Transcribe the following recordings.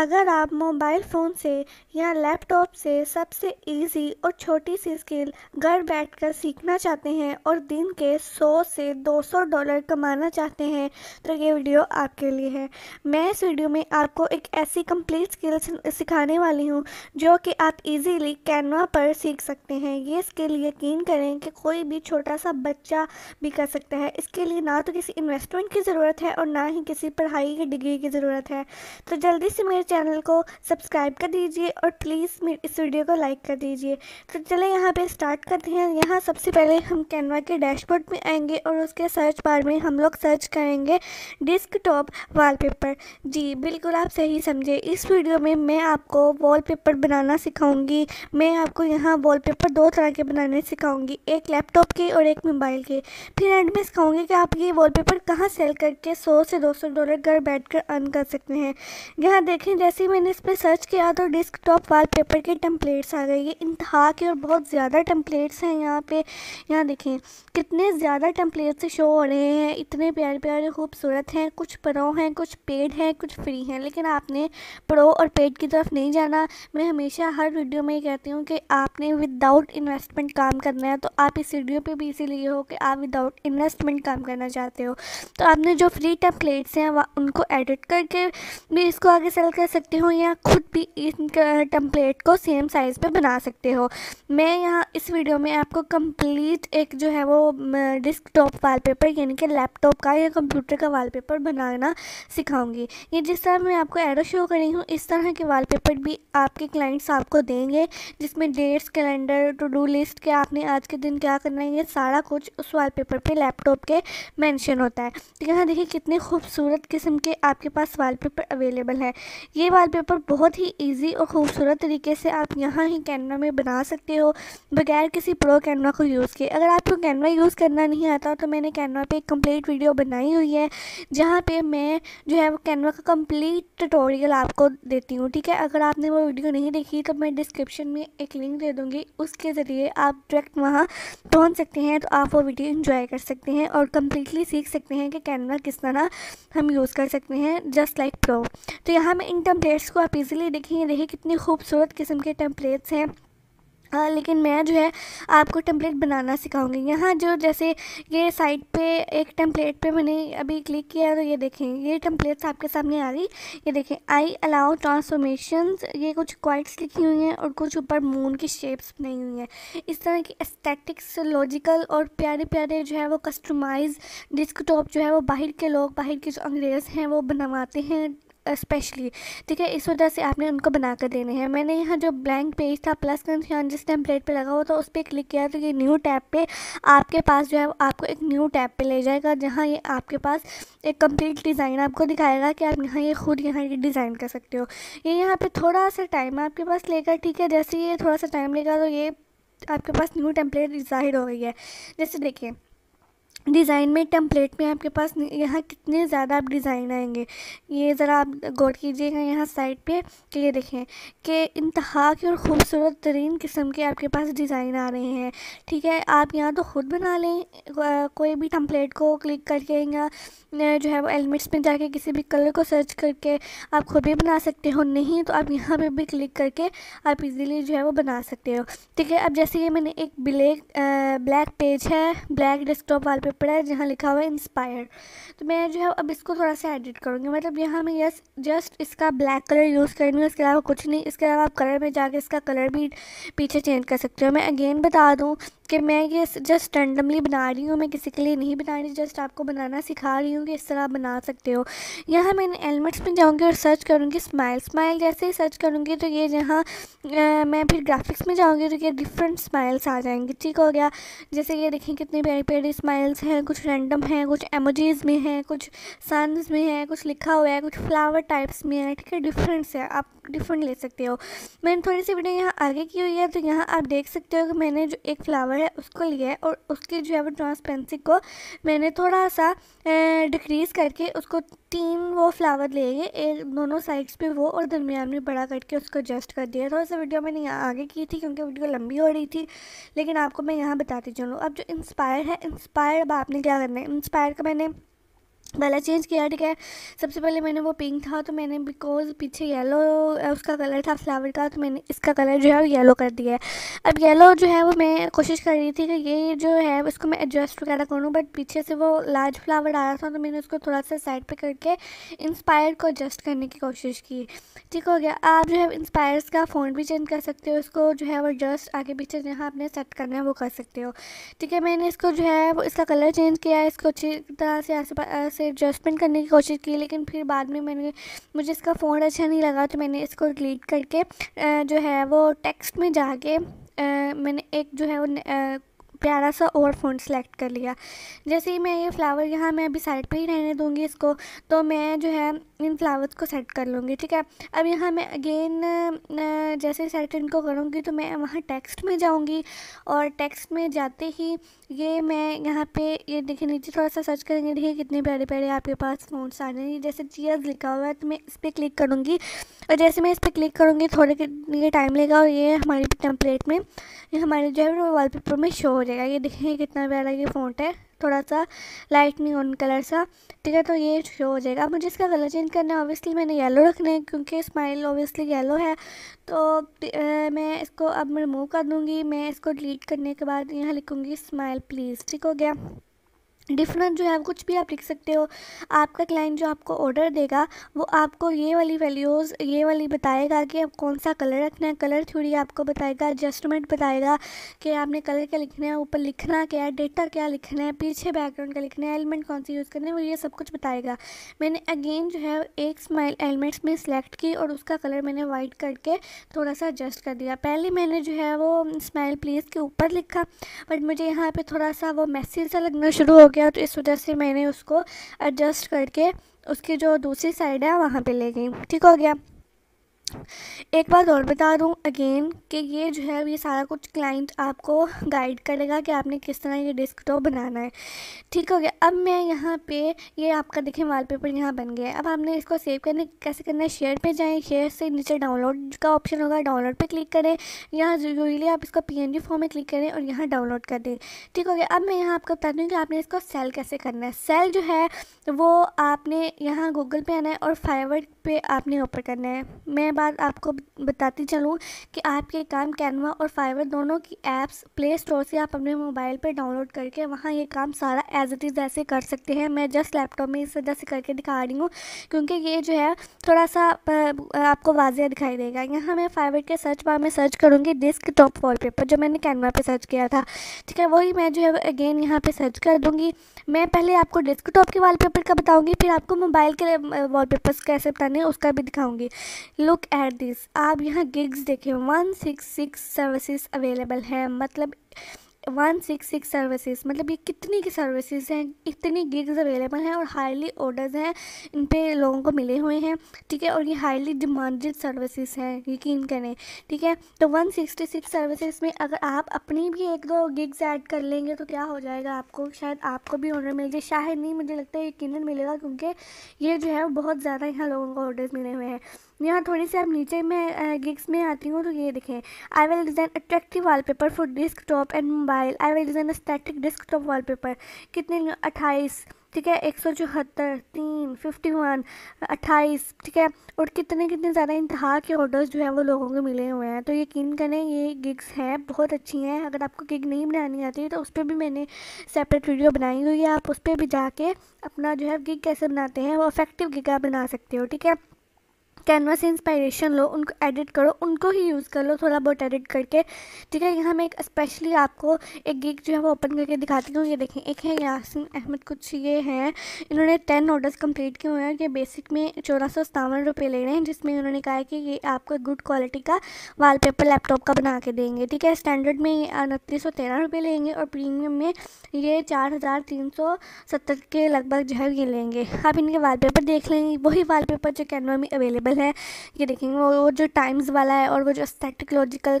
अगर आप mobile phone से या लैपटॉप से सबसे इजी और छोटी सी स्किल घर बैठकर सीखना चाहते हैं और दिन के 100 से 200 डॉलर कमाना चाहते हैं तो ये वीडियो आपके लिए है मैं इस वीडियो में आपको एक ऐसी कंप्लीट स्किल सिखाने वाली हूँ जो कि आप इजीली कैनवा पर सीख सकते हैं ये स्किल यकीन करें कि कोई भी छोटा सा बच्चा भी कर सकता है इसके लिए ना तो किसी इन्वेस्टमेंट की ज़रूरत है और ना ही किसी पढ़ाई की डिग्री की ज़रूरत है तो जल्दी से मेरे चैनल को सब्सक्राइब कर दीजिए और प्लीज़ इस वीडियो को लाइक कर दीजिए तो चले यहाँ पे स्टार्ट करते हैं यहाँ सबसे पहले हम कैनवा के डैशबोर्ड में आएंगे और उसके सर्च बार में हम लोग सर्च करेंगे डिस्क डेस्कटॉप पेपर जी बिल्कुल आप सही समझे इस वीडियो में मैं आपको पेपर बनाना सिखाऊंगी मैं आपको यहाँ पेपर दो तरह के बनाने सिखाऊँगी एक लैपटॉप के और एक मोबाइल के फिर एंड में सिखाऊँगी कि आप ये वॉल कहाँ सेल करके सौ से दो डॉलर घर बैठ अर्न कर सकते हैं यहाँ देखें लेकिन जैसे ही मैंने इस पर सर्च किया तो वाल वॉलपेपर के टम्पलेट्स आ गए ये इंतहा के और बहुत ज़्यादा टम्पलेट्स हैं यहाँ पे यहाँ देखें कितने ज़्यादा टम्पलेट्स शो हो रहे हैं इतने प्यारे प्यारे खूबसूरत हैं कुछ प्रो हैं कुछ पेड हैं कुछ फ्री हैं लेकिन आपने प्रो और पेड की तरफ नहीं जाना मैं हमेशा हर वीडियो में ये कहती हूँ कि आपने विदाउट इन्वेस्टमेंट काम करना है तो आप इस वीडियो पर भी इसीलिए हो कि आप विदाउट इन्वेस्टमेंट काम करना चाहते हो तो आपने जो फ्री टम्पलेट्स हैं उनको एडिट करके भी इसको आगे सेल कर सकते हो या खुद भी इन टम्पलेट को सेम साइज़ पे बना सकते हो मैं यहाँ इस वीडियो में आपको कंप्लीट एक जो है वो डिस्कटॉप वॉलपेपर यानी कि लैपटॉप का या कंप्यूटर का वॉलपेपर बनाना सिखाऊंगी ये जिस तरह मैं आपको एरो शो कर रही हूँ इस तरह के वाल भी आपके क्लाइंट्स आपको देंगे जिसमें dates calendar to do list के आपने आज के दिन क्या करना है ये सारा कुछ उस पेपर पर लैपटॉप के मैंशन होता है तो यहाँ देखिए कितने खूबसूरत किस्म के आपके पास वॉलपेपर अवेलेबल है ये वॉलपेपर बहुत ही इजी और ख़ूबसूरत तरीके से आप यहाँ ही कैनवा में बना सकते हो बगैर किसी प्रो कैनवा को यूज़ किए अगर आपको कैनवा यूज़ करना नहीं आता तो मैंने कैनवा पे एक कम्प्लीट वीडियो बनाई हुई है जहाँ पे मैं जो है वो कैनवा का कम्प्लीट ट्यूटोरियल आपको देती हूँ ठीक है अगर आपने वो वीडियो नहीं देखी तो मैं डिस्क्रिप्शन में एक लिंक दे दूँगी उसके ज़रिए आप डायरेक्ट वहाँ पहुँच सकते हैं तो आप वो वीडियो इन्जॉय कर सकते हैं और कम्प्लीटली सीख सकते हैं कि कैनवा किस तरह हम यूज़ कर सकते हैं जस्ट लाइक प्रो तो यहाँ मैं इन इन टेम्पलेट्स को आप इजीली देखेंगे देखिए कितनी खूबसूरत किस्म के टेम्पलेट्स हैं आ, लेकिन मैं जो है आपको टेम्पलेट बनाना सिखाऊंगी यहाँ जो जैसे ये साइड पे एक टेम्पलेट पे मैंने अभी क्लिक किया है तो ये देखें ये टेम्पलेट्स आपके सामने आ रही ये देखें आई अलाउ ट्रांसफॉर्मेशन ये कुछ क्वाइट्स लिखी हुई हैं और कुछ ऊपर मून की शेप्स बनाई हुई हैं इस तरह की एस्थेटिक्स लॉजिकल और प्यारे प्यारे जो है वो कस्टमाइज डिस्कटॉप जो है वो बाहर के लोग बाहर के जो अंग्रेज़ हैं वो बनवाते हैं स्पेशली ठीक है इस वजह से आपने उनको बना कर देने हैं मैंने यहाँ जो ब्लैंक पेज था प्लस का निशान जिस टेम्पलेट पे लगा हुआ था उस पर क्लिक किया तो ये न्यू टैब पे आपके पास जो है आपको एक न्यू टैब पे ले जाएगा जहाँ ये आपके पास एक कंप्लीट डिज़ाइन आपको दिखाएगा कि आप यहाँ ये खुद यहाँ ये डिज़ाइन कर सकते हो ये यहाँ पर थोड़ा सा टाइम आपके पास लेगा ठीक है जैसे ये थोड़ा सा टाइम लेगा तो ये आपके पास न्यू टेम्पलेट जाहिर हो गई है जैसे देखिए डिज़ाइन में टेम्पलेट में आपके पास यहाँ कितने ज़्यादा आप डिज़ाइन आएंगे ये ज़रा आप गौर कीजिएगा यहाँ साइड पे कि ये देखें कि इंतहा के और ख़ूबसूरत तरीन किस्म के आपके पास डिज़ाइन आ रहे हैं ठीक है आप यहाँ तो ख़ुद बना लें कोई भी टेम्पलेट को क्लिक करके या जो है वो एलिमेंट्स में जाके किसी भी कलर को सर्च करके आप खुद भी बना सकते हो नहीं तो आप यहाँ पर भी क्लिक करके आप इज़िली जो है वो बना सकते हो ठीक है अब जैसे कि मैंने एक ब्लैक ब्लैक पेज है ब्लैक डेस्कटॉप वाल पेपर पड़ा है जहाँ लिखा हुआ है इंस्पायर तो मैं जो है अब इसको थोड़ा सा एडिट करूँगी मतलब यहाँ मैं यस जस्ट इसका ब्लैक कलर यूज़ रही इसके अलावा कुछ नहीं इसके अलावा आप कलर में जाके इसका कलर भी पीछे चेंज कर सकते हो मैं अगेन बता दूँ कि मैं ये जस्ट रैंडमली बना रही हूँ मैं किसी के लिए नहीं बना रही जस्ट आपको बनाना सिखा रही हूँ कि इस तरह आप बना सकते हो यहाँ मैंने एलिमेंट्स में जाऊँगी और सर्च करूँगी स्माइल स्माइल जैसे ही सर्च करूँगी तो ये जहाँ मैं फिर ग्राफिक्स में जाऊँगी तो ये डिफरेंट स्माइल्स आ जाएंगी ठीक हो गया जैसे ये देखें कितनी प्यारी प्यारी स्माइल्स हैं कुछ रैंडम हैं कुछ एमोजीज़ में हैं कुछ सन्स में हैं कुछ लिखा हुआ है कुछ फ्लावर टाइप्स में है ठीक है डिफरेंट्स है आप डिफरेंट ले सकते हो मैंने थोड़ी सी वीडियो यहाँ आगे की हुई है तो यहाँ आप देख सकते हो कि मैंने जो एक फ्लावर है उसको लिया है और उसकी जो है वो ट्रांसपेरेंसी को मैंने थोड़ा सा डिक्रीज़ करके उसको तीन वो फ्लावर ले गए एक दोनों साइड्स पे वो और दरमियान में बड़ा करके उसको एडजस्ट कर दिया थोड़ा सा वीडियो मैंने यहाँ आगे की थी क्योंकि वीडियो लंबी हो रही थी लेकिन आपको मैं यहाँ बताती चलूँ अब जो इंस्पायर है इंस्पायर अब आपने क्या करना है इंस्पायर का मैंने वाला चेंज किया ठीक है सबसे पहले मैंने वो पिंक था तो मैंने बिकॉज पीछे येलो उसका कलर था फ्लावर का तो मैंने इसका कलर जो है वो येलो कर दिया है अब येलो जो है वो मैं कोशिश कर रही थी कि ये जो है उसको मैं एडजस्ट वगैरह करूँ बट पीछे से वो लार्ज फ्लावर आ रहा था तो मैंने उसको थोड़ा सा साइड पर करके इंस्पायर को एडजस्ट करने की कोशिश की ठीक हो गया आप जो है इंस्पायर्स का फ़ोन भी चेंज कर सकते हो उसको जो है वो एडजस्ट आगे पीछे जहाँ आपने सेट करना है वो कर सकते हो ठीक है मैंने इसको जो है वो इसका कलर चेंज किया है इसको अच्छी तरह से आस से एडजस्टमेंट करने की कोशिश की लेकिन फिर बाद में मैंने मुझे इसका फ़ोन अच्छा नहीं लगा तो मैंने इसको डिलीट करके जो है वो टेक्स्ट में जाके मैंने एक जो है वो प्यारा सा और फोन सेलेक्ट कर लिया जैसे ही मैं ये फ्लावर यहाँ मैं अभी साइड पे ही रहने दूँगी इसको तो मैं जो है इन फ्लावर्स को सेट कर लूँगी ठीक है अब यहाँ मैं अगेन जैसे सेट इनको करूँगी तो मैं वहाँ टेक्स्ट में जाऊँगी और टेक्स्ट में जाते ही ये मैं यहाँ पे ये देखिए नीचे थोड़ा सा सर्च करेंगे देखिए कितने प्यारे प्यारे आपके पास फोन आ रहे हैं जैसे चीयर्स लिखा हुआ है तो मैं इस पर क्लिक करूँगी और जैसे मैं इस पर क्लिक करूँगी थोड़े ये टाइम लेगा और ये हमारी टेम्पलेट में ये हमारे जो है वॉलपेपर में शो हो जाएगा ये देखेंगे कितना प्यारा ये फोट है थोड़ा सा लाइट ऑन कलर सा ठीक है तो ये शो हो जाएगा अब मुझे इसका कलर चेंज करना है ऑब्वियसली मैंने येलो रखना है क्योंकि स्माइल ऑब्वियसली येलो है तो आ, मैं इसको अब रिमूव कर दूँगी मैं इसको डिलीट करने के बाद यहाँ लिखूँगी स्माइल प्लीज़ ठीक हो गया डिफरेंट जो है कुछ भी आप लिख सकते हो आपका क्लाइंट जो आपको ऑर्डर देगा वो आपको ये वाली वैल्यूज़ ये वाली बताएगा कि आप कौन सा कलर रखना है कलर थ्योरी आपको बताएगा एडजस्टमेंट बताएगा कि आपने कलर क्या लिखना है ऊपर लिखना क्या है डेटा क्या लिखना है पीछे बैकग्राउंड का लिखना है एलिमेंट कौन सी यूज़ करना है वो ये सब कुछ बताएगा मैंने अगेन जो है एक स्माइल एलिमेंट्स में सेलेक्ट की और उसका कलर मैंने वाइट करके थोड़ा सा एडजस्ट कर दिया पहले मैंने जो है वो स्माइल प्लेस के ऊपर लिखा बट मुझे यहाँ पर थोड़ा सा वो मैसेज सा लगना शुरू हो गया गया तो इस वजह से मैंने उसको एडजस्ट करके उसकी जो दूसरी साइड है वहाँ पे ले गई ठीक हो गया एक बात और बता दूँ अगेन कि ये जो है ये सारा कुछ क्लाइंट आपको गाइड करेगा कि आपने किस तरह ये डेस्कटॉप बनाना है ठीक हो गया अब मैं यहाँ पे ये आपका देखें वॉलपेपर यहाँ बन गया है अब आपने इसको सेव करने कैसे करना है शेयर पे जाएं शेयर से नीचे डाउनलोड का ऑप्शन होगा डाउनलोड पे क्लिक करें यहाँ जरूरी आप इसको पी फॉर्म में क्लिक करें और यहाँ डाउनलोड कर दें ठीक हो गया अब मैं यहाँ आपको बता दूँ कि आपने इसको सेल कैसे करना है सेल जो है वो आपने यहाँ गूगल पे आना है और फाइवर पर आपने ऊपर करना है मैं बाद आपको बताती चलूँ कि आप ये काम कैनवा और फाइवर दोनों की ऐप्स प्ले स्टोर से आप अपने मोबाइल पर डाउनलोड करके वहाँ ये काम सारा एज इट इज़ ऐसे कर सकते हैं मैं जस्ट लैपटॉप में इस वजह से करके दिखा रही हूँ क्योंकि ये जो है थोड़ा सा आप, आपको वाजह दिखाई देगा यहाँ मैं फाइवर के सर्च बार में सर्च करूँगी डिस्क टॉप वॉलपेपर जो मैंने कैनवा पर सर्च किया था ठीक है वही मैं जो है अगेन यहाँ पर सर्च कर दूँगी मैं पहले आपको डेस्क टॉप के पेपर का बताऊँगी फिर आपको मोबाइल के पेपर कैसे बताने उसका भी दिखाऊँगी लुक एट दिस आप यहाँ गिग्स देखें one six six services available हैं मतलब वन सिक्स सिक्स सर्विसेज मतलब ये कितनी की सर्विसेज हैं इतनी गिग्स अवेलेबल हैं और हाईली ऑर्डर्स हैं इन पे लोगों को मिले हुए हैं ठीक है और ये हाईली डिमांडेड सर्विसेज हैं यकीन करें ठीक है तो वन सिक्सटी सिक्स सर्विसेज में अगर आप अपनी भी एक दो गिग्स ऐड कर लेंगे तो क्या हो जाएगा आपको शायद आपको भी ऑर्डर मिल जाए शायद नहीं मुझे लगता है यकीन मिलेगा क्योंकि ये जो है बहुत ज़्यादा यहाँ लोगों को ऑर्डर्स मिले हुए हैं यहाँ थोड़ी सी आप नीचे में गिग्स में आती हूँ तो ये देखें I will design attractive paper for desktop and mobile I will design static desktop wallpaper कितने अट्ठाईस ठीक है एक सौ चौहत्तर तीन फिफ्टी वन अट्ठाईस ठीक है और कितने कितने ज़्यादा इंतहा के ऑर्डर्स जो है वो लोगों को मिले हुए हैं तो यकीन करें ये गिग्स हैं बहुत अच्छी हैं अगर आपको गिग नहीं बनानी आती है तो उस पर भी मैंने सेपरेट वीडियो बनाई हुई है आप उस पर भी जाके अपना जो है गिग कैसे बनाते हैं वो अफेक्टिव गिग आप बना सकते हो ठीक है कैनवा से इंस्पायरेशन लो उनको एडिट करो उनको ही यूज़ कर लो थोड़ा बहुत एडिट करके ठीक है यहाँ मैं एक स्पेशली आपको एक गिग जो है वो ओपन करके दिखाती हूँ ये देखें एक है यासिन अहमद कुछ ये हैं इन्होंने टेन ऑर्डर्स कंप्लीट किए हुए हैं ये बेसिक में चौदह सौ सतावन रुपये ले रहे हैं जिसमें उन्होंने कहा है कि ये आपको गुड क्वालिटी का पेपर लैपटॉप का बना के देंगे ठीक है स्टैंडर्ड में ये उनतीस सौ तेरह रुपये लेंगे और प्रीमियम में ये चार हज़ार तीन सौ सत्तर के लगभग जो है ये लेंगे आप इनके पेपर देख लेंगे वही पेपर जो कैनवा में अवेलेबल अवेलेबल है ये देखेंगे वो, वो जो टाइम्स वाला है और वो जो एस्थेटिक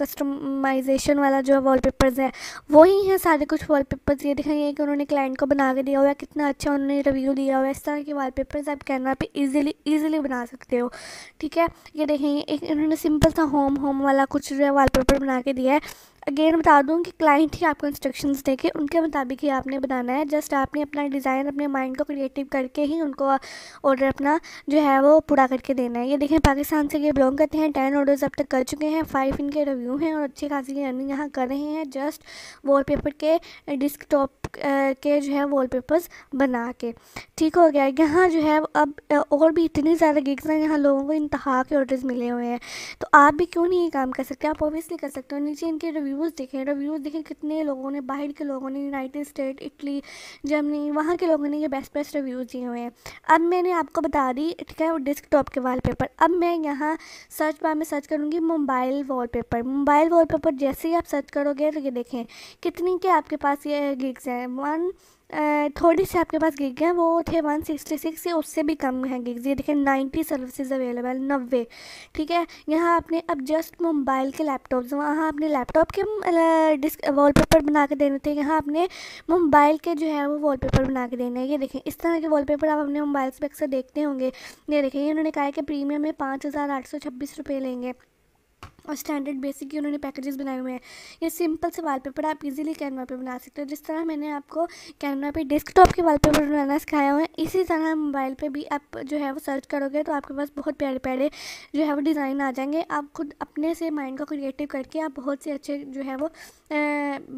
कस्टमाइजेशन वाला जो है वॉलपेपर्स है वही हैं सारे कुछ वॉलपेपर्स ये देखेंगे कि उन्होंने क्लाइंट को बना के दिया हुआ है कितना अच्छा उन्होंने रिव्यू दिया हुआ है इस तरह के वाल आप कैनवा पे ईजिली ईजिली बना सकते हो ठीक है ये देखेंगे एक इन्होंने सिंपल सा होम होम वाला कुछ जो है वाल बना के दिया है अगेन बता दूँ कि क्लाइंट ही आपको इंस्ट्रक्शंस के उनके मुताबिक ही आपने बनाना है जस्ट आपने अपना डिज़ाइन अपने माइंड को क्रिएटिव करके ही उनको ऑर्डर अपना जो है वो पूरा करके देना है ये देखें पाकिस्तान से ये बिलोंग करते हैं टेन ऑर्डर्स अब तक कर चुके हैं फाइव इनके रिव्यू हैं और अच्छी खासी अर्निंग यहाँ कर रहे हैं जस्ट पेपर के टॉप के जो है पेपर्स बना के ठीक हो गया यहाँ जो है अब और भी इतनी ज़्यादा गिग्स हैं यहाँ लोगों को इंतहा के ऑर्डर्स मिले हुए हैं तो आप भी क्यों नहीं ये काम कर सकते आप ऑब्वियसली कर सकते हो नीचे इनके रिव्यू रिव्यूज़ देखे रिव्यूज़ देखे कितने लोगों ने बाहर के लोगों ने यूनाइटेड स्टेट इटली जर्मनी वहाँ के लोगों ने ये बेस्ट बेस्ट रिव्यूज़ दिए हुए हैं अब मैंने आपको बता दी इटका और टॉप के वॉलपेपर अब मैं यहाँ सर्च बार में सर्च करूँगी मोबाइल वॉलपेपर मोबाइल वॉलपेपर जैसे ही आप सर्च करोगे तो ये देखें कितनी के आपके पास ये गिग्स हैं वन थोड़ी सी आपके पास गिग हैं वो थे वन सिक्सटी सिक्स या उससे भी कम है गिग्स ये देखें नाइन्टी सर्विसेज अवेलेबल नब्बे ठीक है यहाँ आपने अब जस्ट मोबाइल के लैपटॉप्स वहाँ आपने लैपटॉप के डिस्क वॉलपेपर बना के देने थे यहाँ आपने मोबाइल के जो है वो वॉलपेपर बना के देने हैं ये देखें इस तरह के पेपर आप अपने मोबाइल पर अक्सर देखते होंगे ये देखें ये कहा है कि प्रीमियम में पाँच हज़ार आठ सौ छब्बीस रुपये लेंगे और स्टैंडर्ड बेसिक के उन्होंने पैकेजेस बनाए हुए हैं ये सिंपल से वॉलपेपर आप इजीली कैनवा पे बना सकते हो जिस तरह मैंने आपको कैनवा पे डेस्कटॉप के वॉलपेपर बनाना सिखाया हुआ है इसी तरह मोबाइल पे भी आप जो है वो सर्च करोगे तो आपके पास बहुत प्यारे प्यारे जो है वो डिज़ाइन आ जाएंगे आप खुद अपने से माइंड को क्रिएटिव करके आप बहुत से अच्छे जो है वो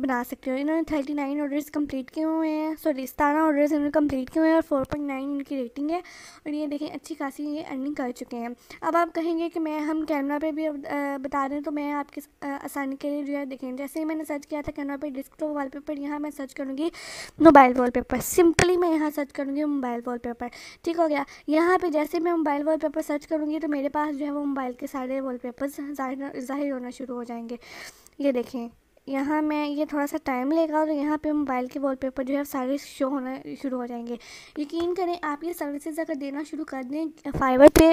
बना सकते हो इन्होंने थर्टी नाइन ऑर्डर्स कम्प्लीट किए हुए हैं सॉरी सतारह ऑर्डर्स इन्होंने कम्प्लीट किए हुए हैं और फोर पॉइंट नाइन इनकी रेटिंग है और ये देखें अच्छी खासी ये अर्निंग कर चुके हैं अब आप कहेंगे कि मैं हम कैमरा पर भी बता बता दें तो मैं आपकी आसानी के लिए जो है देखेंगे जैसे ही मैंने सर्च किया था कैनवा पे डिस्कटॉप वाल पेपर यहाँ मैं सर्च करूँगी मोबाइल वाल पेपर सिंपली मैं यहाँ सर्च करूँगी मोबाइल वाल पेपर ठीक हो गया यहाँ पर जैसे मैं मोबाइल वाल पेपर सर्च करूँगी तो मेरे पास जो है वो मोबाइल के सारे वाल पेपर जाहिर होना शुरू हो जाएंगे ये देखें यहाँ मैं ये थोड़ा सा टाइम लेगा और यहाँ पे मोबाइल के वॉलपेपर जो है सारे शो होना शुरू हो जाएंगे यकीन करें आप ये सर्विसेज अगर देना शुरू कर दें फाइबर पे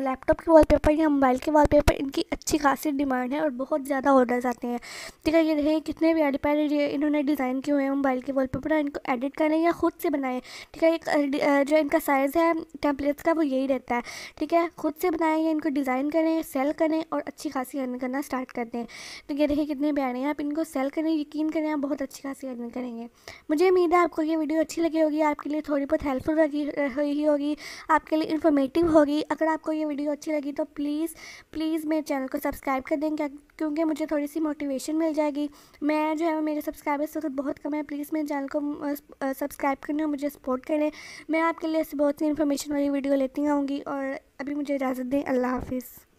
लैपटॉप के वॉलपेपर या मोबाइल के वॉलपेपर इनकी अच्छी खासी डिमांड है और बहुत ज़्यादा ऑर्डर्स आते हैं ठीक है ये रहे कितने भी अड़पैड इन्होंने डिज़ाइन किए हुए हैं मोबाइल के वॉलपेपर इनको एडिट करें या ख़ुद से बनाएँ ठीक है एक जो इनका साइज़ है टेम्पलेट्स का वो यही रहता है ठीक है ख़ुद से बनाएँ इनको डिज़ाइन करें सेल करें और अच्छी खासी अर्न करना स्टार्ट कर दें तो ये रहे कितने प्यारे हैं आप इनको को सेल करें यकीन करें आप बहुत अच्छी खासी अर्निंग करेंगे मुझे उम्मीद है आपको ये वीडियो अच्छी लगी होगी आपके लिए थोड़ी बहुत हेल्पफुल लगी हुई होगी आपके लिए इन्फॉर्मेटिव होगी अगर आपको ये वीडियो अच्छी लगी तो प्लीज़ प्लीज़ मेरे चैनल को सब्सक्राइब कर दें क्योंकि मुझे थोड़ी सी मोटिवेशन मिल जाएगी मैं जो है मेरे सब्सक्राइबर्स तो बहुत कम है प्लीज़ मेरे चैनल को सब्सक्राइब करें और मुझे सपोर्ट करें मैं आपके लिए ऐसी बहुत सी इन्फॉर्मेशन वाली वीडियो लेती आऊँगी और अभी मुझे इजाज़त दें अल्लाह हाफिज़